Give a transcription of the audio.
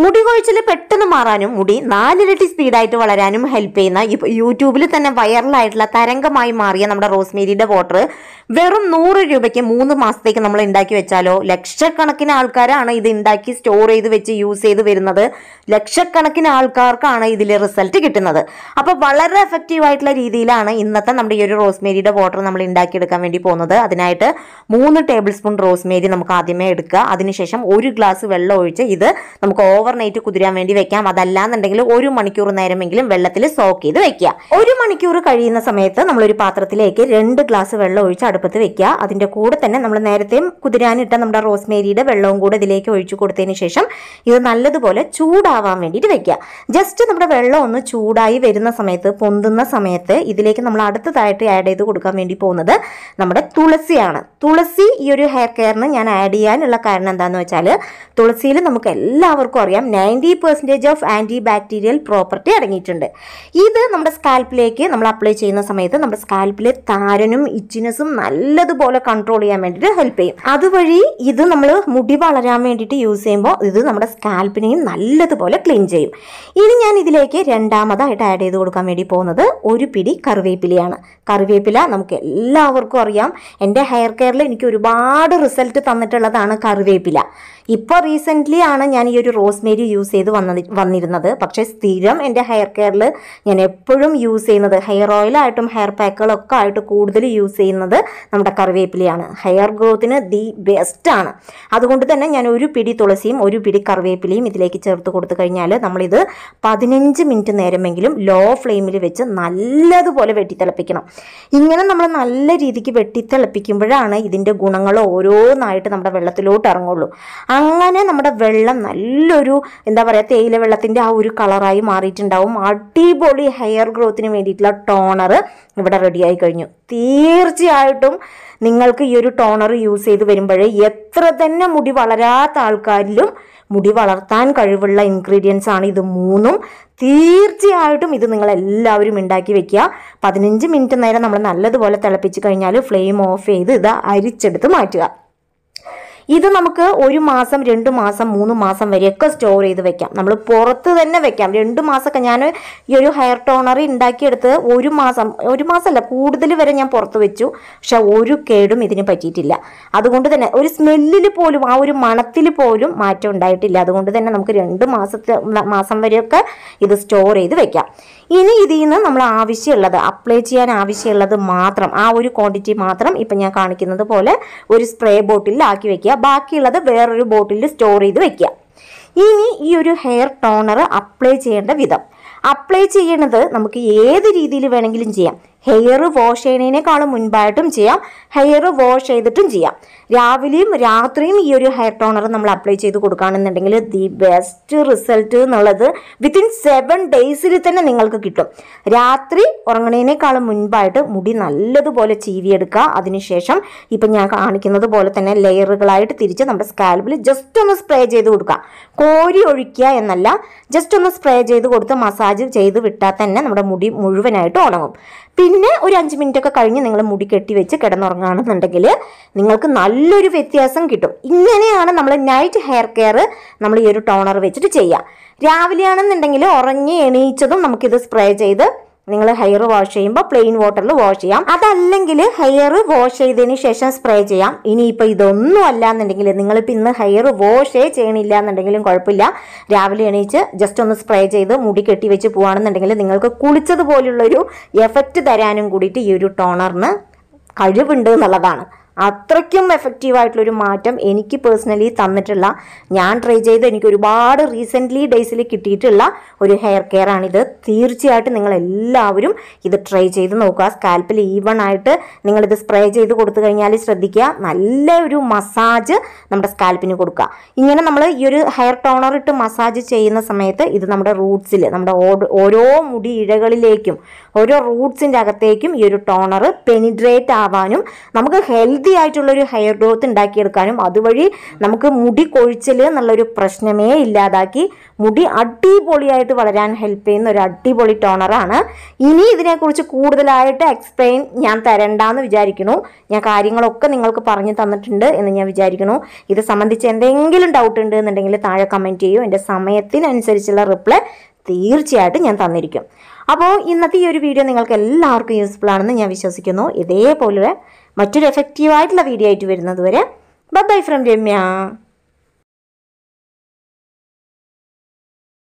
മുടി കൊഴിച്ചിൽ പെട്ടെന്ന് മാറാനും മുടി നാലിരട്ടി സ്പീഡായിട്ട് വളരാനും ഹെൽപ്പ് ചെയ്യുന്ന യൂട്യൂബിൽ തന്നെ വൈറലായിട്ടുള്ള തരംഗമായി മാറിയ നമ്മുടെ റോസ്മേരിയുടെ വാട്ടർ വെറും നൂറ് രൂപയ്ക്ക് മൂന്ന് മാസത്തേക്ക് നമ്മൾ ഉണ്ടാക്കി വെച്ചാലോ ലക്ഷക്കണക്കിന് ആൾക്കാരാണ് ഇത് ഉണ്ടാക്കി സ്റ്റോർ ചെയ്ത് വെച്ച് യൂസ് ചെയ്ത് വരുന്നത് ലക്ഷക്കണക്കിന് ആൾക്കാർക്കാണ് ഇതിൽ റിസൾട്ട് കിട്ടുന്നത് അപ്പോൾ വളരെ എഫക്റ്റീവ് ആയിട്ടുള്ള രീതിയിലാണ് ഇന്നത്തെ നമ്മുടെ ഈ ഒരു റോസ്മേരിയുടെ വാട്ടർ നമ്മൾ ഉണ്ടാക്കിയെടുക്കാൻ വേണ്ടി പോകുന്നത് അതിനായിട്ട് മൂന്ന് ടേബിൾ സ്പൂൺ റോസ്മേരി നമുക്ക് ആദ്യമേ എടുക്കുക അതിനുശേഷം ഒരു ഗ്ലാസ് വെള്ളം ഒഴിച്ച് ഇത് നമുക്ക് ഓവർ നൈറ്റ് കുതിരാൻ വേണ്ടി വെക്കാം അതല്ലാന്നുണ്ടെങ്കിൽ ഒരു മണിക്കൂർ നേരമെങ്കിലും വെള്ളത്തിൽ സോക്ക് ചെയ്ത് വെക്കുക ഒരു മണിക്കൂർ കഴിയുന്ന സമയത്ത് നമ്മളൊരു പാത്രത്തിലേക്ക് രണ്ട് ഗ്ലാസ് വെള്ളം ഒഴിച്ച് അടുപ്പത്ത് വെക്കുക അതിന്റെ കൂടെ തന്നെ നമ്മൾ നേരത്തെയും കുതിരാനിട്ട നമ്മുടെ റോസ്മേരിയുടെ വെള്ളവും കൂടെ ഇതിലേക്ക് ഒഴിച്ചു കൊടുത്തതിന് ശേഷം ഇത് നല്ലതുപോലെ ചൂടാവാൻ വേണ്ടിയിട്ട് വെക്കുക ജസ്റ്റ് നമ്മുടെ വെള്ളം ഒന്ന് ചൂടായി വരുന്ന സമയത്ത് പൊന്തുന്ന സമയത്ത് ഇതിലേക്ക് നമ്മൾ അടുത്തതായിട്ട് ആഡ് ചെയ്ത് കൊടുക്കാൻ വേണ്ടി പോകുന്നത് നമ്മുടെ തുളസിയാണ് തുളസി ഈ ഒരു ഹെയർ കെയറിന് ഞാൻ ആഡ് ചെയ്യാനുള്ള കാരണം എന്താണെന്ന് വെച്ചാൽ തുളസിയിൽ നമുക്ക് എല്ലാവർക്കും അറിയാം നമുക്കറിയാം ninety percentage of anti bacterial property അടങ്ങിയിട്ടുണ്ട് ഇത് നമ്മുടെ സ്കാൽപ്പിലേക്ക് നമ്മൾ അപ്ലൈ ചെയ്യുന്ന സമയത്ത് നമ്മുടെ സ്കാൽപ്പിലെ താരനും ഇച്ചിനസും നല്ലതുപോലെ കൺട്രോൾ ചെയ്യാൻ വേണ്ടിയിട്ട് ഹെൽപ്പ് ചെയ്യും അതുവഴി ഇത് നമ്മൾ മുടി വളരാൻ വേണ്ടിയിട്ട് യൂസ് ചെയ്യുമ്പോൾ ഇത് നമ്മുടെ സ്കാൽപ്പിനെയും നല്ലതുപോലെ ക്ലീൻ ചെയ്യും ഇനി ഞാൻ ഇതിലേക്ക് രണ്ടാമതായിട്ട് ആഡ് ചെയ്ത് കൊടുക്കാൻ വേണ്ടി പോകുന്നത് ഒരു പിടി കറിവേപ്പിലയാണ് കറിവേപ്പില നമുക്ക് എല്ലാവർക്കും അറിയാം എൻ്റെ ഹെയർ കെയറിൽ എനിക്ക് ഒരുപാട് റിസൾട്ട് തന്നിട്ടുള്ളതാണ് കറിവേപ്പില ഇപ്പോൾ റീസെൻ്റ്ലി ആണ് ഞാൻ ഈ ഒരു റോസ് റോസ്മേരി യൂസ് ചെയ്ത് വന്ന വന്നിരുന്നത് പക്ഷേ സ്ഥിരം എൻ്റെ ഹെയർ കെയറിൽ ഞാൻ എപ്പോഴും യൂസ് ചെയ്യുന്നത് ഹെയർ ഓയിലായിട്ടും ഹെയർ പാക്കുകളൊക്കെ ആയിട്ട് കൂടുതൽ യൂസ് ചെയ്യുന്നത് നമ്മുടെ കറിവേപ്പിലയാണ് ഹെയർ ഗ്രോത്തിന് ദി ബെസ്റ്റാണ് അതുകൊണ്ട് തന്നെ ഞാൻ ഒരു പിടി തുളസിയും ഒരു പിടി കറിവേപ്പിലയും ഇതിലേക്ക് ചേർത്ത് കൊടുത്തു കഴിഞ്ഞാൽ നമ്മളിത് പതിനഞ്ച് മിനിറ്റ് നേരമെങ്കിലും ലോ ഫ്ലെയിമിൽ വെച്ച് നല്ലതുപോലെ വെട്ടിത്തിളപ്പിക്കണം ഇങ്ങനെ നമ്മൾ നല്ല രീതിക്ക് വെട്ടിത്തിളപ്പിക്കുമ്പോഴാണ് ഇതിൻ്റെ ഗുണങ്ങൾ ഓരോന്നായിട്ട് നമ്മുടെ വെള്ളത്തിലോട്ട് ഇറങ്ങുള്ളൂ അങ്ങനെ നമ്മുടെ വെള്ളം നല്ലൊരു എന്താ പറയുക തേയില വെള്ളത്തിൻ്റെ ആ ഒരു കളറായി മാറിയിട്ടുണ്ടാവും അടിപൊളി ഹെയർ ഗ്രോത്തിന് വേണ്ടിയിട്ടുള്ള ടോണർ ഇവിടെ റെഡിയായി കഴിഞ്ഞു തീർച്ചയായിട്ടും നിങ്ങൾക്ക് ഈ ഒരു ടോണർ യൂസ് ചെയ്ത് വരുമ്പോഴേ എത്ര തന്നെ മുടി വളരാത്ത ആൾക്കാരിലും മുടി വളർത്താൻ കഴിവുള്ള ഇൻഗ്രീഡിയൻസ് ആണ് ഇത് മൂന്നും തീർച്ചയായിട്ടും ഇത് നിങ്ങൾ എല്ലാവരും ഉണ്ടാക്കി വെക്കുക പതിനഞ്ച് മിനിറ്റ് നേരം നമ്മൾ നല്ലതുപോലെ തിളപ്പിച്ച് കഴിഞ്ഞാൽ ഫ്ലെയിം ഓഫ് ചെയ്ത് ഇത് അരിച്ചെടുത്ത് മാറ്റുക ഇത് നമുക്ക് ഒരു മാസം രണ്ട് മാസം മൂന്ന് മാസം വരെയൊക്കെ സ്റ്റോർ ചെയ്ത് വെക്കാം നമ്മൾ പുറത്ത് തന്നെ വെക്കാം രണ്ട് മാസമൊക്കെ ഞാൻ ഈ ഒരു ഹെയർ ടോണർ ഉണ്ടാക്കിയെടുത്ത് ഒരു മാസം ഒരു മാസമല്ല കൂടുതൽ വരെ ഞാൻ പുറത്ത് വെച്ചു പക്ഷെ ഒരു കേടും ഇതിന് പറ്റിയിട്ടില്ല അതുകൊണ്ട് തന്നെ ഒരു സ്മെല്ലിൽ പോലും ആ ഒരു മണത്തിൽ പോലും മാറ്റം ഉണ്ടായിട്ടില്ല അതുകൊണ്ട് തന്നെ നമുക്ക് രണ്ട് മാസത്തെ മാസം വരെയൊക്കെ ഇത് സ്റ്റോർ ചെയ്ത് വെക്കാം ഇനി ഇതിൽ നിന്ന് നമ്മൾ ആവശ്യമുള്ളത് അപ്ലൈ ചെയ്യാൻ ആവശ്യമുള്ളത് മാത്രം ആ ഒരു ക്വാണ്ടിറ്റി മാത്രം ഇപ്പം ഞാൻ കാണിക്കുന്നത് പോലെ ഒരു സ്പ്രേ ബോട്ടിലാക്കി വെക്കുക ബാക്കിയുള്ളത് വേറൊരു ബോട്ടിൽ സ്റ്റോർ ചെയ്ത് വെക്കുക ഇനി ഈ ഒരു ഹെയർ ടോണർ അപ്ലൈ ചെയ്യേണ്ട വിധം അപ്ലൈ ചെയ്യണത് നമുക്ക് ഏത് രീതിയിൽ വേണമെങ്കിലും ചെയ്യാം ഹെയർ വാഷ് ചെയ്യുന്നതിനേക്കാളും മുൻപായിട്ടും ചെയ്യാം ഹെയർ വാഷ് ചെയ്തിട്ടും ചെയ്യാം രാവിലെയും രാത്രിയും ഈ ഒരു ഹെയർ ടോണർ നമ്മൾ അപ്ലൈ ചെയ്ത് കൊടുക്കുകയാണെന്നുണ്ടെങ്കിൽ ദി ബെസ്റ്റ് റിസൾട്ട് എന്നുള്ളത് വിത്തിൻ സെവൻ ഡേയ്സിൽ തന്നെ നിങ്ങൾക്ക് കിട്ടും രാത്രി ഉറങ്ങണേനേക്കാളും മുൻപായിട്ട് മുടി നല്ലതുപോലെ ചീവിയെടുക്കുക അതിനുശേഷം ഇപ്പം ഞാൻ കാണിക്കുന്നത് പോലെ തന്നെ ലെയറുകളായിട്ട് തിരിച്ച് നമ്മുടെ സ്കാൽബിൽ ജസ്റ്റ് ഒന്ന് സ്പ്രേ ചെയ്ത് കൊടുക്കുക കോരി ഒഴിക്കുക എന്നല്ല ജസ്റ്റ് ഒന്ന് സ്പ്രേ ചെയ്ത് കൊടുത്ത് മസാജ് ചെയ്ത് വിട്ടാൽ തന്നെ നമ്മുടെ മുടി മുഴുവനായിട്ട് ഉണങ്ങും പിന്നെ പിന്നെ ഒരു അഞ്ച് മിനിറ്റ് ഒക്കെ കഴിഞ്ഞ് നിങ്ങൾ മുടി കെട്ടി വെച്ച് കിടന്നുറങ്ങുകയാണെന്നുണ്ടെങ്കിൽ നിങ്ങൾക്ക് നല്ലൊരു വ്യത്യാസം കിട്ടും ഇങ്ങനെയാണ് നമ്മൾ നൈറ്റ് ഹെയർ കെയർ നമ്മൾ ഈ ഒരു ടോണർ വെച്ചിട്ട് ചെയ്യുക രാവിലെയാണെന്നുണ്ടെങ്കിൽ ഉറങ്ങി എണീച്ചതും നമുക്കിത് സ്പ്രേ ചെയ്ത് നിങ്ങൾ ഹെയർ വാഷ് ചെയ്യുമ്പോൾ പ്ലെയിൻ വാട്ടറിൽ വാഷ് ചെയ്യാം അതല്ലെങ്കിൽ ഹെയർ വാഷ് ചെയ്തതിന് ശേഷം സ്പ്രേ ചെയ്യാം ഇനിയിപ്പോൾ ഇതൊന്നും അല്ല എന്നുണ്ടെങ്കിൽ നിങ്ങളിപ്പോൾ ഇന്ന് ഹെയർ വാഷേ ചെയ്യണില്ല എന്നുണ്ടെങ്കിലും കുഴപ്പമില്ല രാവിലെ എണീച്ച് ജസ്റ്റ് ഒന്ന് സ്പ്രേ ചെയ്ത് മുടി കെട്ടി വെച്ച് പോവുകയാണെന്നുണ്ടെങ്കിൽ നിങ്ങൾക്ക് കുളിച്ചതുപോലുള്ളൊരു എഫക്റ്റ് തരാനും കൂടിയിട്ട് ഈ ഒരു ടോണറിന് കഴിവുണ്ട് എന്നുള്ളതാണ് അത്രയ്ക്കും എഫക്റ്റീവായിട്ടുള്ളൊരു മാറ്റം എനിക്ക് പേഴ്സണലി തന്നിട്ടുള്ള ഞാൻ ട്രൈ ചെയ്ത് എനിക്ക് ഒരുപാട് റീസെൻ്റ്ലി ഡേയ്സിൽ കിട്ടിയിട്ടുള്ള ഒരു ഹെയർ കെയർ ആണിത് തീർച്ചയായിട്ടും നിങ്ങൾ എല്ലാവരും ഇത് ട്രൈ ചെയ്ത് നോക്കുക സ്കാൽപ്പിൽ ഈവൺ ആയിട്ട് നിങ്ങളിത് സ്പ്രേ ചെയ്ത് കൊടുത്തു കഴിഞ്ഞാൽ ശ്രദ്ധിക്കുക നല്ല ഒരു മസാജ് നമ്മുടെ സ്കാൽപ്പിന് കൊടുക്കുക ഇങ്ങനെ നമ്മൾ ഈ ഒരു ഹെയർ ടോണർ ഇട്ട് മസാജ് ചെയ്യുന്ന സമയത്ത് ഇത് നമ്മുടെ റൂട്ട്സിൽ നമ്മുടെ ഓരോ മുടി ഇഴകളിലേക്കും ഓരോ റൂട്ട്സിൻ്റെ അകത്തേക്കും ഈ ഒരു ടോണർ പെനിട്രേറ്റ് ആവാനും നമുക്ക് ഹെൽത്ത് ഹെൽത്തിയായിട്ടുള്ളൊരു ഹെയർ ഗ്രോത്ത് ഉണ്ടാക്കിയെടുക്കാനും അതുവഴി നമുക്ക് മുടി കൊഴിച്ചൽ എന്നുള്ളൊരു പ്രശ്നമേ ഇല്ലാതാക്കി മുടി അടിപൊളിയായിട്ട് വളരാൻ ഹെൽപ്പ് ചെയ്യുന്ന ഒരു അടിപൊളി ടോണറാണ് ഇനി ഇതിനെക്കുറിച്ച് കൂടുതലായിട്ട് എക്സ്പ്ലെയിൻ ഞാൻ തരണ്ടെന്ന് വിചാരിക്കുന്നു ഞാൻ കാര്യങ്ങളൊക്കെ നിങ്ങൾക്ക് പറഞ്ഞു തന്നിട്ടുണ്ട് എന്ന് ഞാൻ വിചാരിക്കുന്നു ഇത് സംബന്ധിച്ച് എന്തെങ്കിലും ഡൗട്ട് ഉണ്ട് എന്നുണ്ടെങ്കിൽ താഴെ കമൻറ്റ് ചെയ്യൂ എൻ്റെ സമയത്തിനനുസരിച്ചുള്ള റിപ്ലൈ തീർച്ചയായിട്ടും ഞാൻ തന്നിരിക്കും അപ്പോൾ ഇന്നത്തെ ഈ ഒരു വീഡിയോ നിങ്ങൾക്ക് എല്ലാവർക്കും യൂസ്ഫുൾ ആണെന്ന് ഞാൻ വിശ്വസിക്കുന്നു ഇതേപോലെ മറ്റൊരു എഫക്റ്റീവ് ആയിട്ടുള്ള വീഡിയോ ആയിട്ട് വരുന്നത് വരെ ബൈ ഫ്രം രമ്യ